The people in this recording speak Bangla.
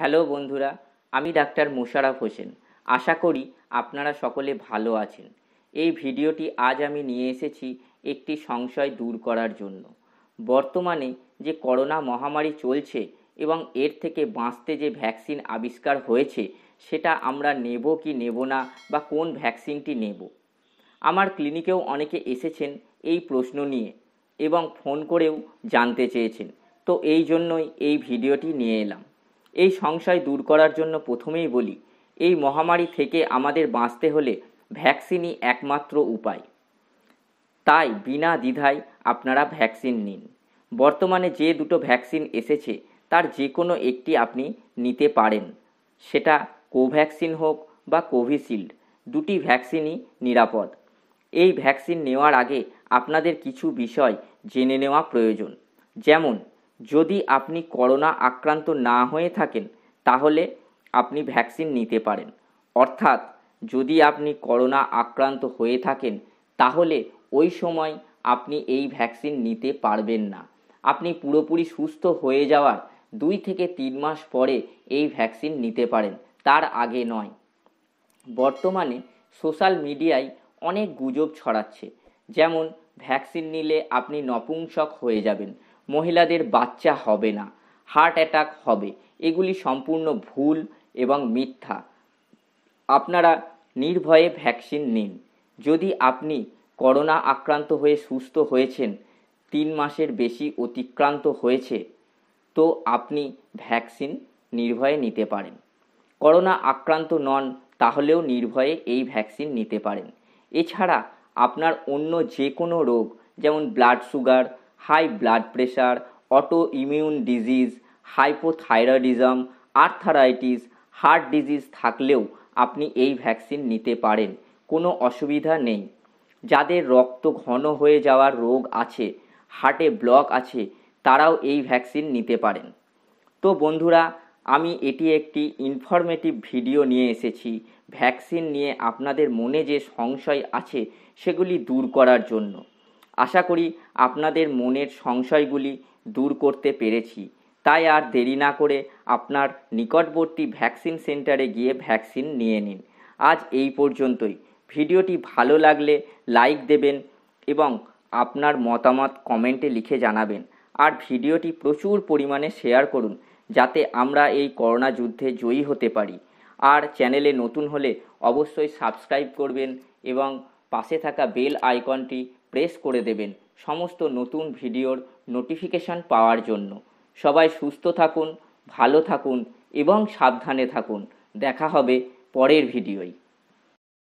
হ্যালো বন্ধুরা আমি ডাক্তার মুশারাফ হোসেন আশা করি আপনারা সকলে ভালো আছেন এই ভিডিওটি আজ আমি নিয়ে এসেছি একটি সংশয় দূর করার জন্য বর্তমানে যে করোনা মহামারী চলছে এবং এর থেকে বাঁচতে যে ভ্যাকসিন আবিষ্কার হয়েছে সেটা আমরা নেব কি নেব না বা কোন ভ্যাকসিনটি নেব আমার ক্লিনিকেও অনেকে এসেছেন এই প্রশ্ন নিয়ে এবং ফোন করেও জানতে চেয়েছেন তো এই জন্যই এই ভিডিওটি নিয়ে এলাম এই সংশয় দূর করার জন্য প্রথমেই বলি এই মহামারী থেকে আমাদের বাঁচতে হলে ভ্যাকসিনই একমাত্র উপায় তাই বিনা দ্বিধায় আপনারা ভ্যাকসিন নিন বর্তমানে যে দুটো ভ্যাকসিন এসেছে তার যে কোনো একটি আপনি নিতে পারেন সেটা কোভ্যাকসিন হোক বা কোভিশিল্ড দুটি ভ্যাকসিনই নিরাপদ এই ভ্যাকসিন নেওয়ার আগে আপনাদের কিছু বিষয় জেনে নেওয়া প্রয়োজন যেমন যদি আপনি করোনা আক্রান্ত না হয়ে থাকেন তাহলে আপনি ভ্যাকসিন নিতে পারেন অর্থাৎ যদি আপনি করোনা আক্রান্ত হয়ে থাকেন তাহলে ওই সময় আপনি এই ভ্যাকসিন নিতে পারবেন না আপনি পুরোপুরি সুস্থ হয়ে যাওয়ার দুই থেকে তিন মাস পরে এই ভ্যাকসিন নিতে পারেন তার আগে নয় বর্তমানে সোশ্যাল মিডিয়ায় অনেক গুজব ছড়াচ্ছে যেমন ভ্যাকসিন নিলে আপনি নপুংসক হয়ে যাবেন মহিলাদের বাচ্চা হবে না হার্ট অ্যাটাক হবে এগুলি সম্পূর্ণ ভুল এবং মিথ্যা আপনারা নির্ভয়ে ভ্যাকসিন নিন যদি আপনি করোনা আক্রান্ত হয়ে সুস্থ হয়েছেন তিন মাসের বেশি অতিক্রান্ত হয়েছে তো আপনি ভ্যাকসিন নির্ভয়ে নিতে পারেন করোনা আক্রান্ত নন তাহলেও নির্ভয়ে এই ভ্যাকসিন নিতে পারেন এছাড়া আপনার অন্য যে কোনো রোগ যেমন blood sugar high blood pressure auto immune disease hypothyroidism arthritis heart disease থাকলেও আপনি এই ভ্যাকসিন নিতে পারেন কোনো অসুবিধা নেই যাদের রক্ত ঘন হয়ে যাওয়ার রোগ আছে হার্টে ব্লক আছে তারাও এই ভ্যাকসিন নিতে পারেন তো বন্ধুরা আমি এটি একটি ইনফরমেটিভ ভিডিও নিয়ে এসেছি ভ্যাকসিন নিয়ে আপনাদের মনে যে সংশয় আছে সেগুলি দূর করার জন্য আশা করি আপনাদের মনের সংশয়গুলি দূর করতে পেরেছি তাই আর দেরি না করে আপনার নিকটবর্তী ভ্যাকসিন সেন্টারে গিয়ে ভ্যাকসিন নিয়ে নিন আজ এই পর্যন্তই ভিডিওটি ভালো লাগলে লাইক দেবেন এবং আপনার মতামত কমেন্টে লিখে জানাবেন আর ভিডিওটি প্রচুর পরিমাণে শেয়ার করুন যাতে আমরা এই করোনা যুদ্ধে জয়ী হতে পারি আর চ্যানেলে নতুন হলে অবশ্যই সাবস্ক্রাইব করবেন এবং পাশে থাকা বেল আইকনটি প্রেস করে দেবেন সমস্ত নতুন ভিডিওর নোটিফিকেশান পাওয়ার জন্য সবাই সুস্থ থাকুন ভালো থাকুন এবং সাবধানে থাকুন দেখা হবে পরের ভিডিওয়